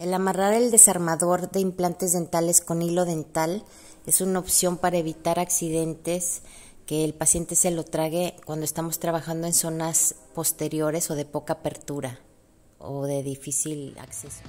El amarrar el desarmador de implantes dentales con hilo dental es una opción para evitar accidentes que el paciente se lo trague cuando estamos trabajando en zonas posteriores o de poca apertura o de difícil acceso.